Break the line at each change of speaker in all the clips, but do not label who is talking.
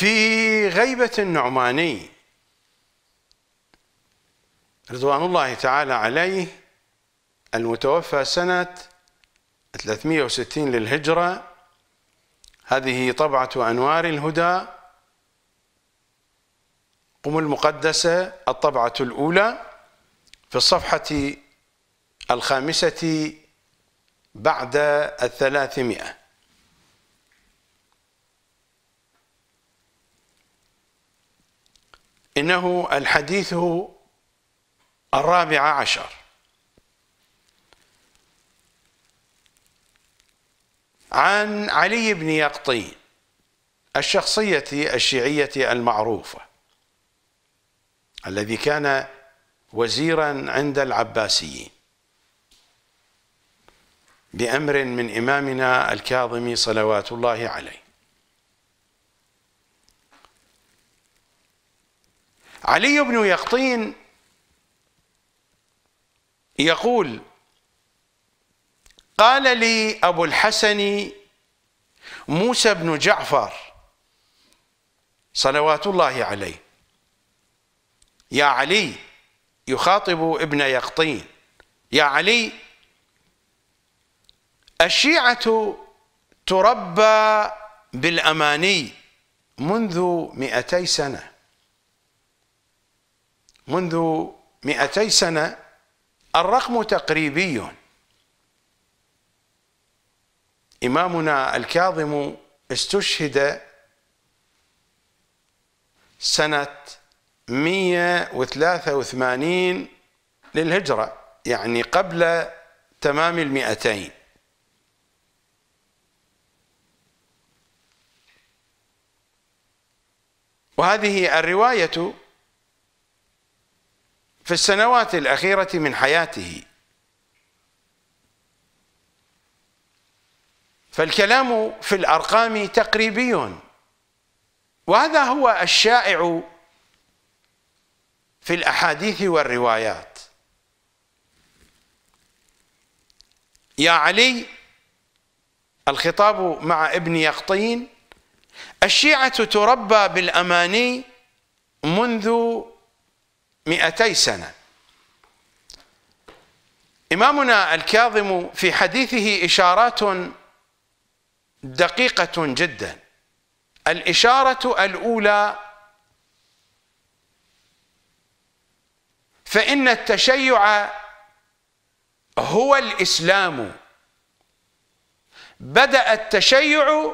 في غيبة النعماني رضوان الله تعالى عليه المتوفى سنة 360 للهجرة هذه طبعة أنوار الهدى قم المقدسة الطبعة الأولى في الصفحة الخامسة بعد الثلاثمائة إنه الحديث الرابع عشر عن علي بن يقطين الشخصية الشيعية المعروفة الذي كان وزيرا عند العباسيين بأمر من إمامنا الكاظم صلوات الله عليه علي بن يقطين يقول قال لي أبو الحسن موسى بن جعفر صلوات الله عليه يا علي يخاطب ابن يقطين يا علي الشيعة تربى بالأماني منذ مئتي سنة منذ مئتي سنة الرقم تقريبي إمامنا الكاظم استشهد سنة 183 للهجرة يعني قبل تمام المئتين وهذه الرواية في السنوات الأخيرة من حياته فالكلام في الأرقام تقريبي وهذا هو الشائع في الأحاديث والروايات يا علي الخطاب مع ابن يقطين الشيعة تربى بالأماني منذ مئتي سنة إمامنا الكاظم في حديثه إشارات دقيقة جدا الإشارة الأولى فإن التشيع هو الإسلام بدأ التشيع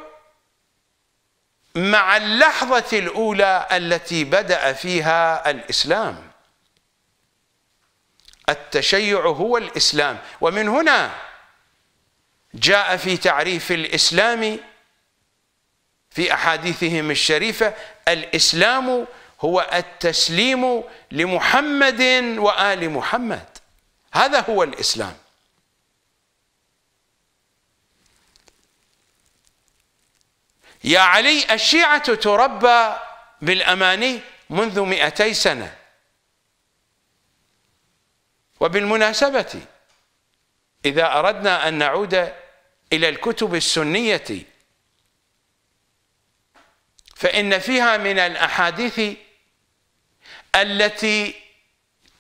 مع اللحظة الأولى التي بدأ فيها الإسلام التشيع هو الإسلام ومن هنا جاء في تعريف الإسلام في أحاديثهم الشريفة الإسلام هو التسليم لمحمد وآل محمد هذا هو الإسلام يا علي الشيعة تربى بالأماني منذ مئتي سنة وبالمناسبة إذا أردنا أن نعود إلى الكتب السنية فإن فيها من الأحاديث التي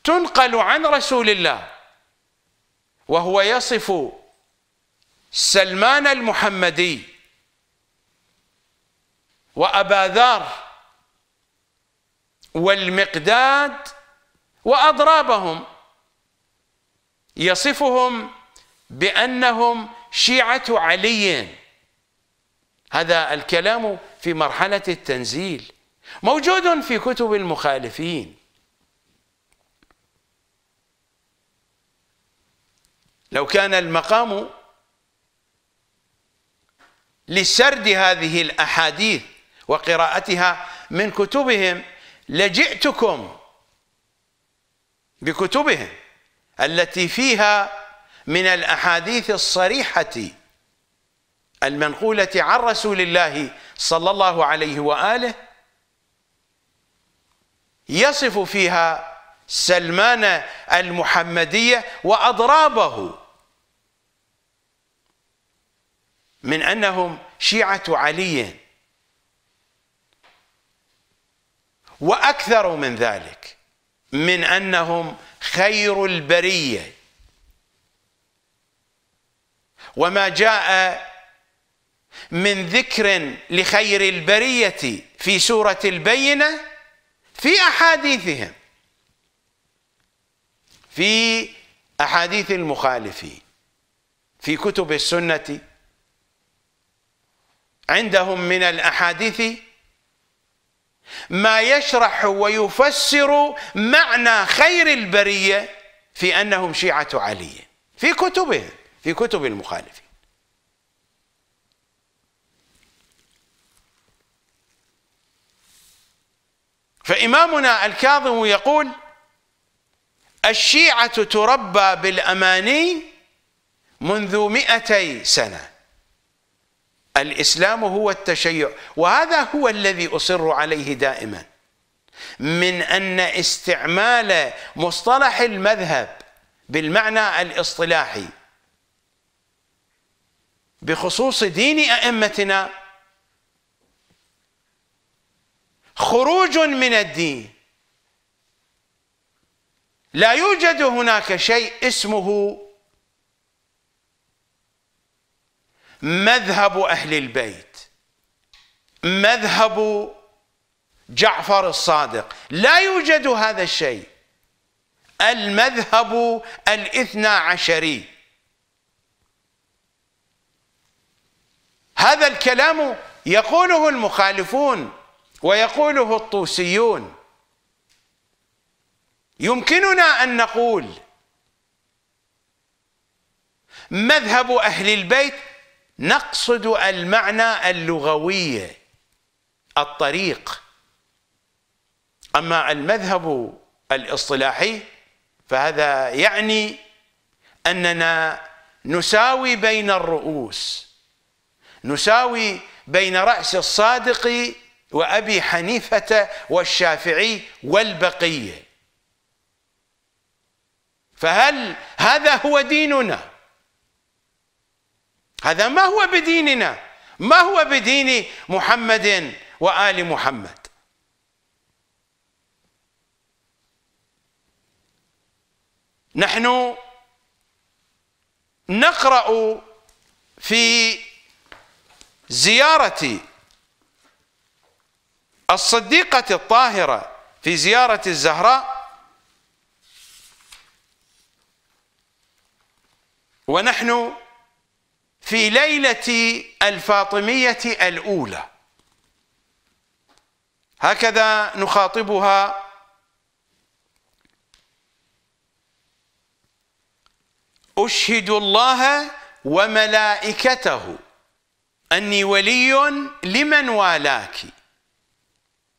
تنقل عن رسول الله وهو يصف سلمان المحمدي وأبا ذر والمقداد وأضرابهم يصفهم بأنهم شيعة علي هذا الكلام في مرحلة التنزيل موجود في كتب المخالفين لو كان المقام لسرد هذه الأحاديث وقراءتها من كتبهم لجئتكم بكتبهم التي فيها من الاحاديث الصريحه المنقوله عن رسول الله صلى الله عليه واله يصف فيها سلمان المحمديه واضرابه من انهم شيعه علي واكثر من ذلك من انهم خير البريه وما جاء من ذكر لخير البريه في سوره البينه في احاديثهم في احاديث المخالفين في كتب السنه عندهم من الاحاديث ما يشرح ويفسر معنى خير البريه في انهم شيعه علي في كتبهم في كتب المخالفين فامامنا الكاظم يقول الشيعه تربى بالاماني منذ مئتي سنه الإسلام هو التشيع وهذا هو الذي أصر عليه دائما من أن استعمال مصطلح المذهب بالمعنى الاصطلاحي بخصوص دين أئمتنا خروج من الدين لا يوجد هناك شيء اسمه مذهب أهل البيت مذهب جعفر الصادق لا يوجد هذا الشيء المذهب الاثنى عشري هذا الكلام يقوله المخالفون ويقوله الطوسيون يمكننا أن نقول مذهب أهل البيت نقصد المعنى اللغوي الطريق أما المذهب الاصطلاحي فهذا يعني أننا نساوي بين الرؤوس نساوي بين رأس الصادق وأبي حنيفة والشافعي والبقية فهل هذا هو ديننا؟ هذا ما هو بديننا ما هو بدين محمد وآل محمد نحن نقرأ في زيارة الصديقة الطاهرة في زيارة الزهراء ونحن في ليلة الفاطمية الأولى هكذا نخاطبها أشهد الله وملائكته أني ولي لمن والاك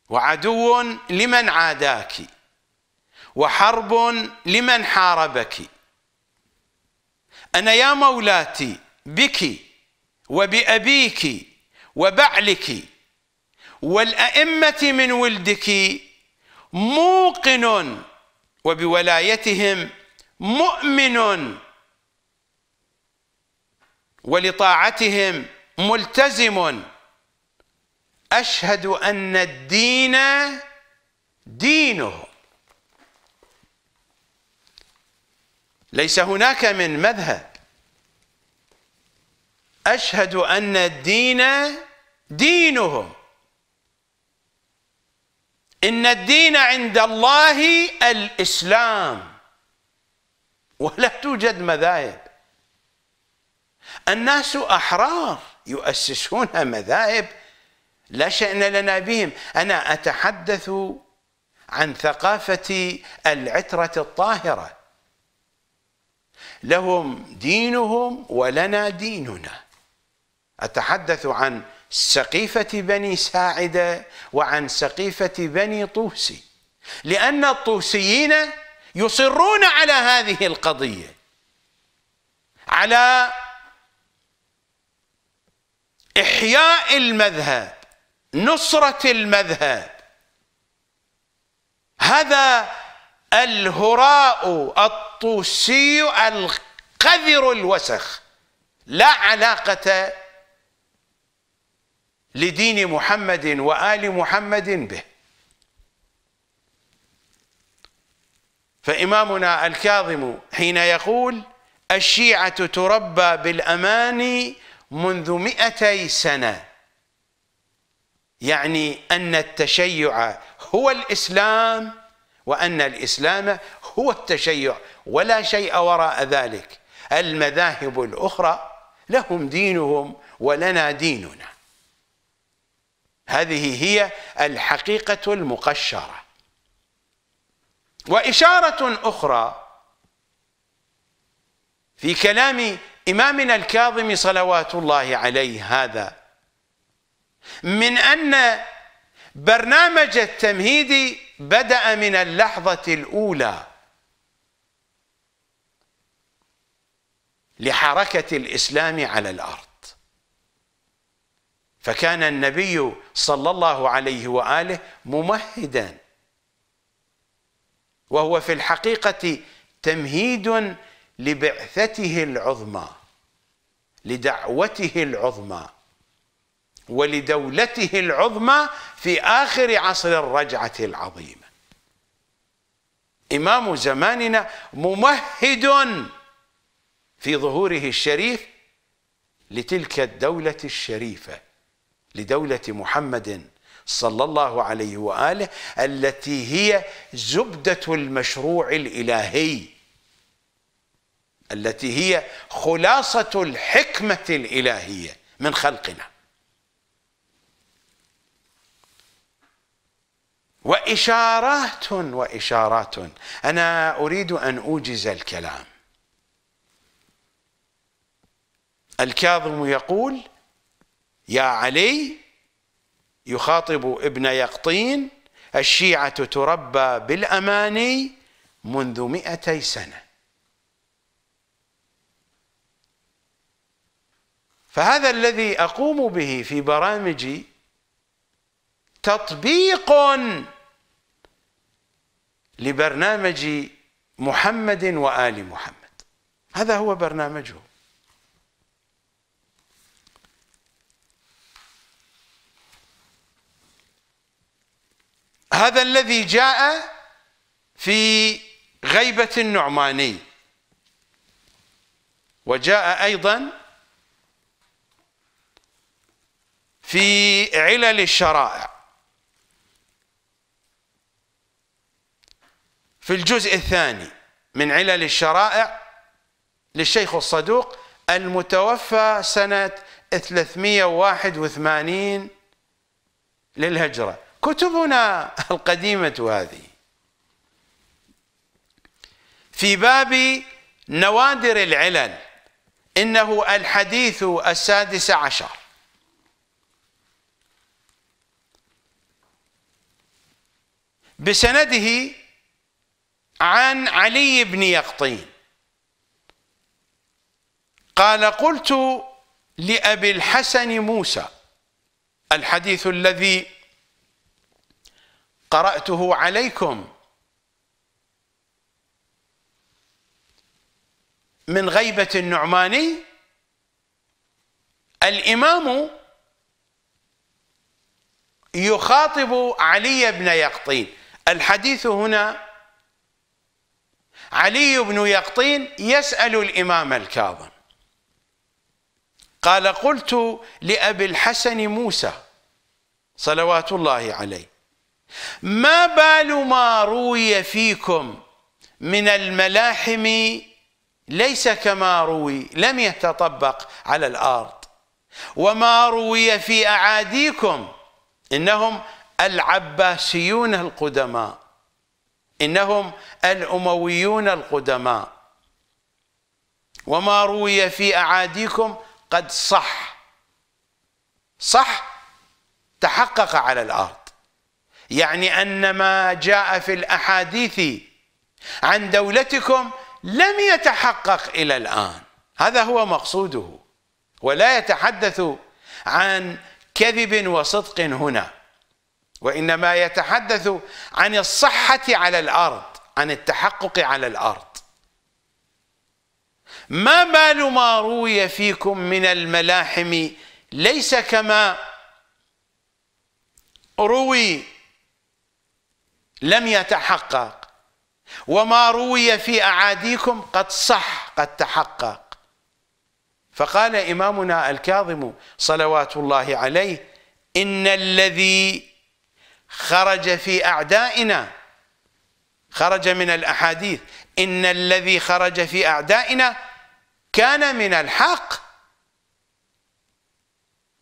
وعدو لمن عاداك وحرب لمن حاربك أنا يا مولاتي بك وبأبيك وبعلك والأئمة من ولدك موقن وبولايتهم مؤمن ولطاعتهم ملتزم أشهد أن الدين دينه ليس هناك من مذهب أشهد أن الدين دينهم إن الدين عند الله الإسلام ولا توجد مذاهب الناس أحرار يؤسسون مذاهب لا شأن لنا بهم أنا أتحدث عن ثقافة العترة الطاهرة لهم دينهم ولنا ديننا أتحدث عن سقيفة بني ساعدة وعن سقيفة بني طوسي لأن الطوسيين يصرون على هذه القضية على إحياء المذهب نصرة المذهب هذا الهراء الطوسي القذر الوسخ لا علاقة لدين محمد وآل محمد به فإمامنا الكاظم حين يقول الشيعة تربى بالأماني منذ مئتي سنة يعني أن التشيع هو الإسلام وأن الإسلام هو التشيع ولا شيء وراء ذلك المذاهب الأخرى لهم دينهم ولنا ديننا هذه هي الحقيقة المقشرة وإشارة أخرى في كلام إمامنا الكاظم صلوات الله عليه هذا من أن برنامج التمهيد بدأ من اللحظة الأولى لحركة الإسلام على الأرض فكان النبي صلى الله عليه واله ممهدا وهو في الحقيقه تمهيد لبعثته العظمى لدعوته العظمى ولدولته العظمى في آخر عصر الرجعة العظيمة إمام زماننا ممهد في ظهوره الشريف لتلك الدولة الشريفة لدولة محمد صلى الله عليه وآله التي هي زبدة المشروع الإلهي التي هي خلاصة الحكمة الإلهية من خلقنا وإشارات وإشارات أنا أريد أن أوجز الكلام الكاظم يقول يا علي يخاطب ابن يقطين الشيعة تربى بالأماني منذ مئتي سنة فهذا الذي أقوم به في برامجي تطبيق لبرنامج محمد وآل محمد هذا هو برنامجه هذا الذي جاء في غيبة النعماني وجاء أيضا في علل الشرائع في الجزء الثاني من علل الشرائع للشيخ الصدوق المتوفى سنة 381 للهجرة كتبنا القديمة هذه في باب نوادر العلل إنه الحديث السادس عشر بسنده عن علي بن يقطين قال قلت لأبي الحسن موسى الحديث الذي قرأته عليكم من غيبة النعماني الإمام يخاطب علي بن يقطين الحديث هنا علي بن يقطين يسأل الإمام الكاظم قال قلت لأبي الحسن موسى صلوات الله عليه ما بال ما روي فيكم من الملاحم ليس كما روي لم يتطبق على الارض وما روي في اعاديكم انهم العباسيون القدماء انهم الامويون القدماء وما روي في اعاديكم قد صح صح تحقق على الارض يعني أن ما جاء في الأحاديث عن دولتكم لم يتحقق إلى الآن هذا هو مقصوده ولا يتحدث عن كذب وصدق هنا وإنما يتحدث عن الصحة على الأرض عن التحقق على الأرض ما بال ما روي فيكم من الملاحم ليس كما روي لم يتحقق وما روي في أعاديكم قد صح قد تحقق فقال إمامنا الكاظم صلوات الله عليه إن الذي خرج في أعدائنا خرج من الأحاديث إن الذي خرج في أعدائنا كان من الحق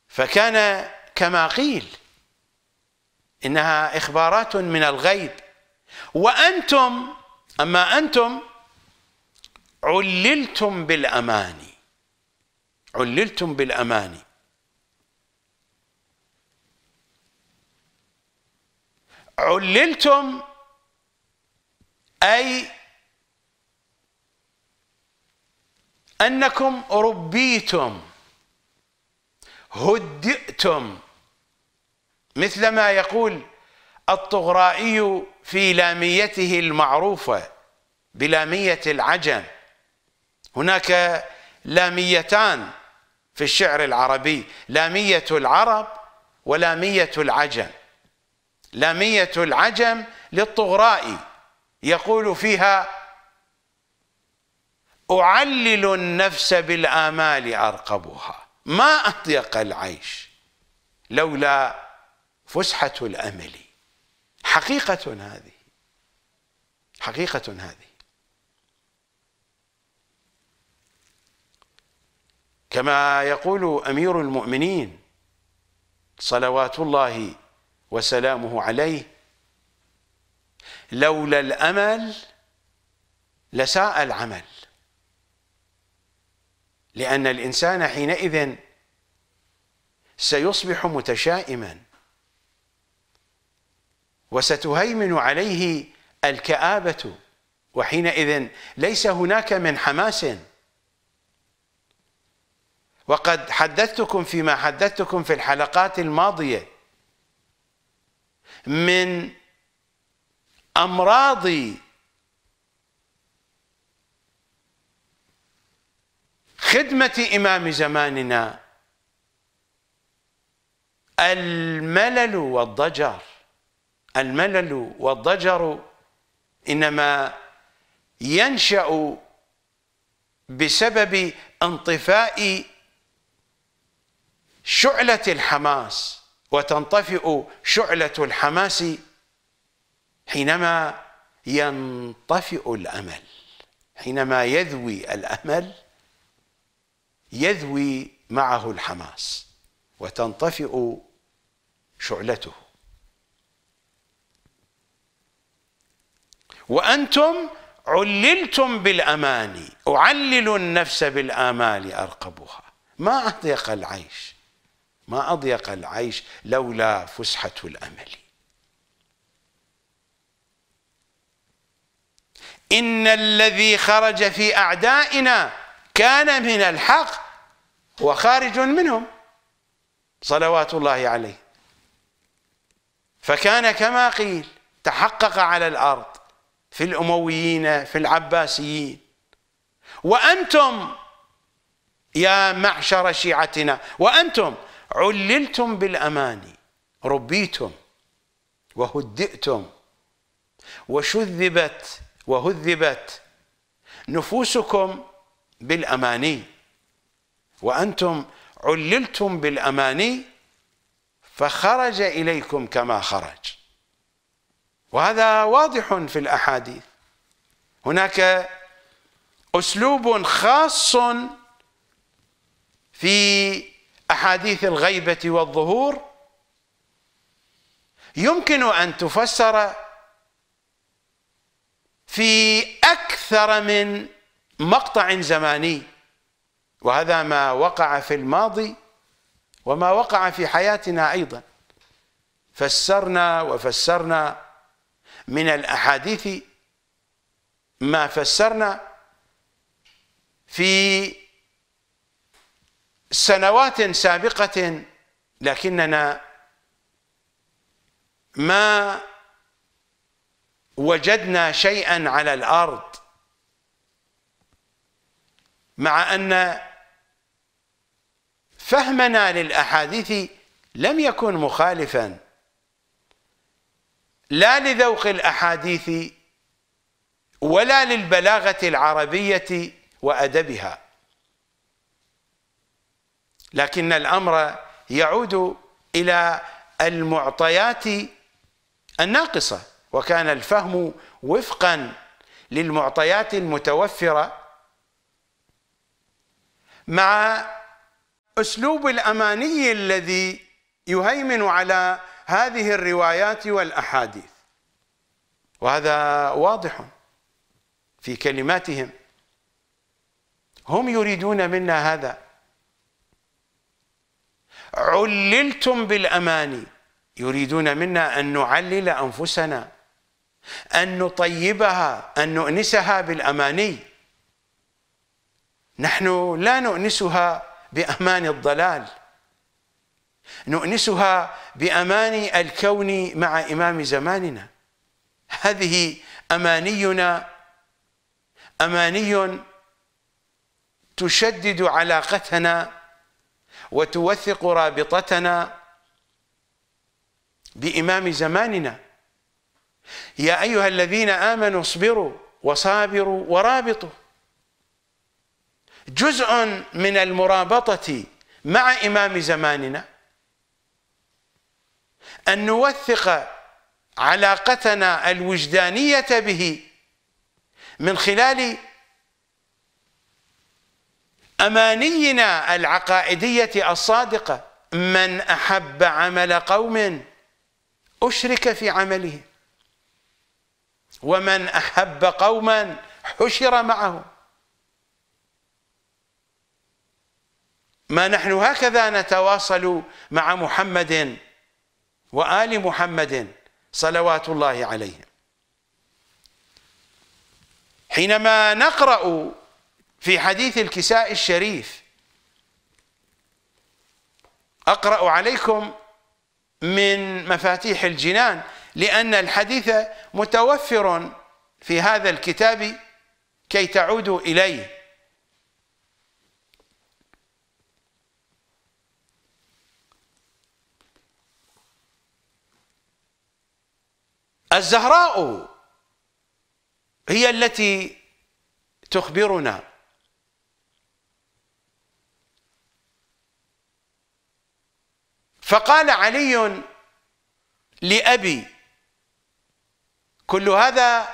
فكان كما قيل إنها إخبارات من الغيب وأنتم أما أنتم عللتم بالأماني عللتم بالأماني عللتم أي أنكم ربيتم هدئتم مثلما يقول الطغرائي في لاميته المعروفة بلامية العجم هناك لاميتان في الشعر العربي لامية العرب ولامية العجم لامية العجم للطغرائي يقول فيها أعلل النفس بالآمال أرقبها ما اطيق العيش لولا فسحة الأمل حقيقة هذه حقيقة هذه كما يقول أمير المؤمنين صلوات الله وسلامه عليه لولا الأمل لساء العمل لأن الإنسان حينئذ سيصبح متشائما وستهيمن عليه الكآبة وحينئذ ليس هناك من حماس وقد حدثتكم فيما حدثتكم في الحلقات الماضية من أمراض خدمة إمام زماننا الملل والضجر الملل والضجر إنما ينشأ بسبب انطفاء شعلة الحماس وتنطفئ شعلة الحماس حينما ينطفئ الأمل حينما يذوي الأمل يذوي معه الحماس وتنطفئ شعلته وأنتم عللتم بالأماني أعلل النفس بالآمال أرقبها ما أضيق العيش ما أضيق العيش لولا فسحة الأمل إن الذي خرج في أعدائنا كان من الحق وخارج منهم صلوات الله عليه فكان كما قيل تحقق على الأرض في الأمويين في العباسيين وأنتم يا معشر شيعتنا وأنتم عللتم بالأماني ربيتم وهدئتم وشذبت وهذبت نفوسكم بالأماني وأنتم عللتم بالأماني فخرج إليكم كما خرج وهذا واضح في الأحاديث هناك أسلوب خاص في أحاديث الغيبة والظهور يمكن أن تفسر في أكثر من مقطع زماني وهذا ما وقع في الماضي وما وقع في حياتنا أيضا فسرنا وفسرنا من الأحاديث ما فسرنا في سنوات سابقة لكننا ما وجدنا شيئا على الأرض مع أن فهمنا للأحاديث لم يكن مخالفاً لا لذوق الأحاديث ولا للبلاغة العربية وأدبها لكن الأمر يعود إلى المعطيات الناقصة وكان الفهم وفقا للمعطيات المتوفرة مع أسلوب الأماني الذي يهيمن على هذه الروايات والأحاديث وهذا واضح في كلماتهم هم يريدون منا هذا عللتم بالأماني يريدون منا أن نعلل أنفسنا أن نطيبها أن نؤنسها بالأماني نحن لا نؤنسها بأمان الضلال نؤنسها بأماني الكون مع إمام زماننا هذه أمانينا أماني تشدد علاقتنا وتوثق رابطتنا بإمام زماننا يا أيها الذين آمنوا اصبروا وصابروا ورابطوا جزء من المرابطة مع إمام زماننا أن نوثق علاقتنا الوجدانية به من خلال أمانينا العقائدية الصادقة من أحب عمل قوم أشرك في عمله ومن أحب قوما حشر معهم ما نحن هكذا نتواصل مع محمد وآل محمد صلوات الله عليهم حينما نقرأ في حديث الكساء الشريف أقرأ عليكم من مفاتيح الجنان لأن الحديث متوفر في هذا الكتاب كي تعودوا إليه الزهراء هي التي تخبرنا فقال علي لأبي كل هذا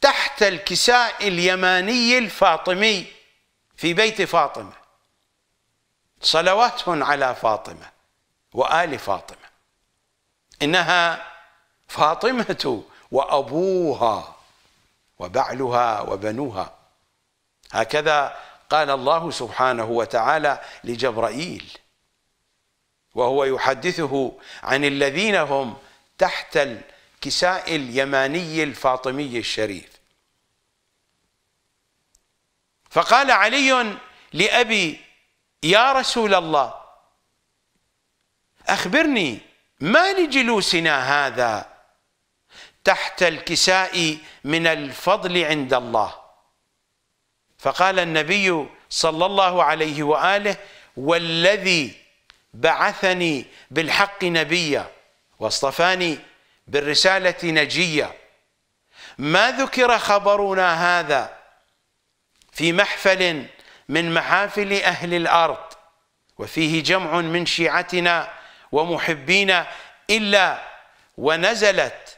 تحت الكساء اليماني الفاطمي في بيت فاطمة صلوات على فاطمة وآل فاطمة إنها فاطمة وأبوها وبعلها وبنوها هكذا قال الله سبحانه وتعالى لجبرائيل وهو يحدثه عن الذين هم تحت الكساء اليماني الفاطمي الشريف فقال علي لأبي يا رسول الله أخبرني ما لجلوسنا هذا تحت الكساء من الفضل عند الله فقال النبي صلى الله عليه واله والذي بعثني بالحق نبيا واصطفاني بالرساله نجيا ما ذكر خبرنا هذا في محفل من محافل اهل الارض وفيه جمع من شيعتنا ومحبينا الا ونزلت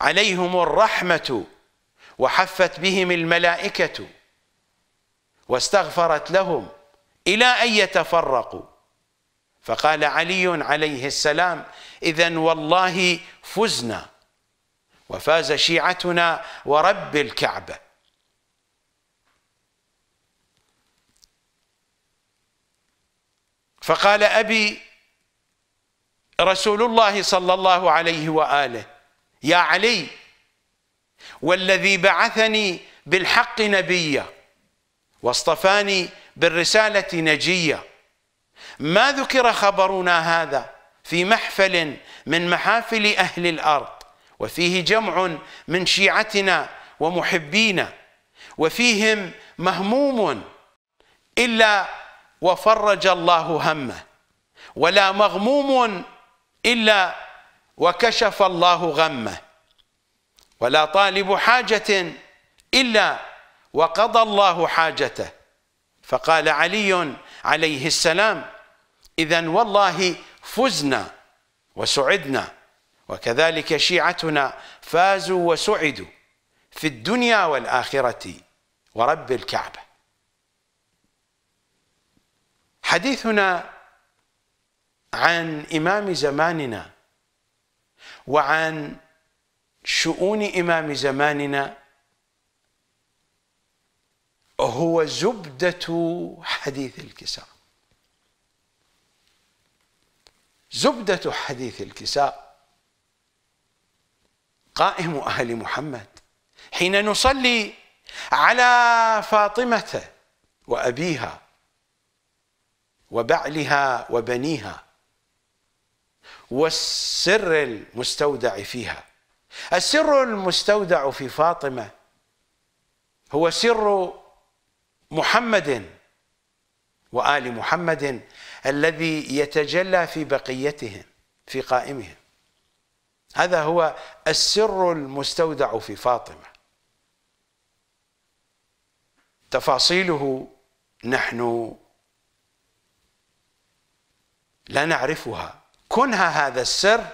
عليهم الرحمة وحفت بهم الملائكة واستغفرت لهم إلى أن يتفرقوا فقال علي عليه السلام إذا والله فزنا وفاز شيعتنا ورب الكعبة فقال أبي رسول الله صلى الله عليه وآله يا علي والذي بعثني بالحق نبيا واصطفاني بالرسالة نجيا ما ذكر خبرنا هذا في محفل من محافل أهل الأرض وفيه جمع من شيعتنا ومحبينا وفيهم مهموم إلا وفرج الله همه ولا مغموم إلا وكشف الله غمه ولا طالب حاجة إلا وقضى الله حاجته فقال علي عليه السلام إذا والله فزنا وسعدنا وكذلك شيعتنا فازوا وسعدوا في الدنيا والآخرة ورب الكعبة حديثنا عن إمام زماننا وعن شؤون إمام زماننا هو زبدة حديث الكساء زبدة حديث الكساء قائم أهل محمد حين نصلي على فاطمة وأبيها وبعلها وبنيها والسر المستودع فيها السر المستودع في فاطمه هو سر محمد وال محمد الذي يتجلى في بقيتهم في قائمهم هذا هو السر المستودع في فاطمه تفاصيله نحن لا نعرفها كنها هذا السر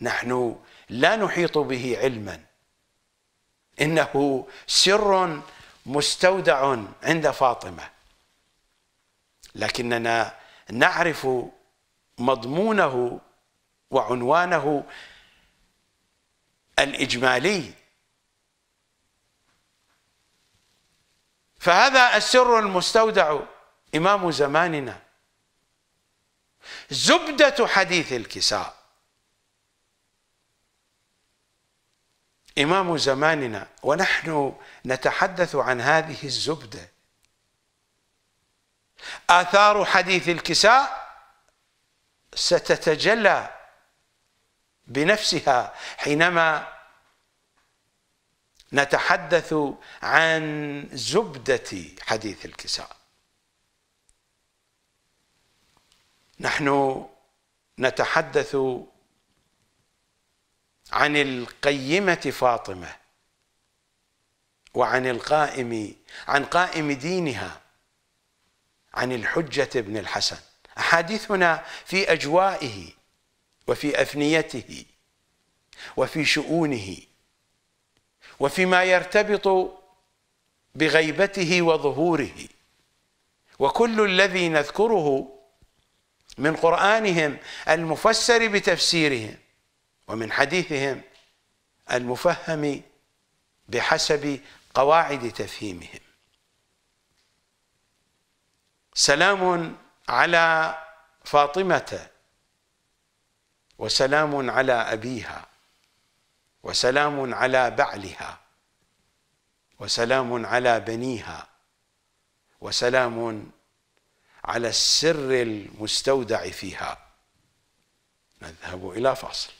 نحن لا نحيط به علما انه سر مستودع عند فاطمه لكننا نعرف مضمونه وعنوانه الاجمالي فهذا السر المستودع امام زماننا زبدة حديث الكساء إمام زماننا ونحن نتحدث عن هذه الزبدة آثار حديث الكساء ستتجلى بنفسها حينما نتحدث عن زبدة حديث الكساء نحن نتحدث عن القيمة فاطمة وعن القائم عن قائم دينها عن الحجة ابن الحسن أحاديثنا في أجوائه وفي أفنيته وفي شؤونه وفيما يرتبط بغيبته وظهوره وكل الذي نذكره من قرآنهم المفسر بتفسيرهم ومن حديثهم المفهم بحسب قواعد تفهيمهم سلام على فاطمة وسلام على أبيها وسلام على بعلها وسلام على بنيها وسلام على السر المستودع فيها نذهب إلى فاصل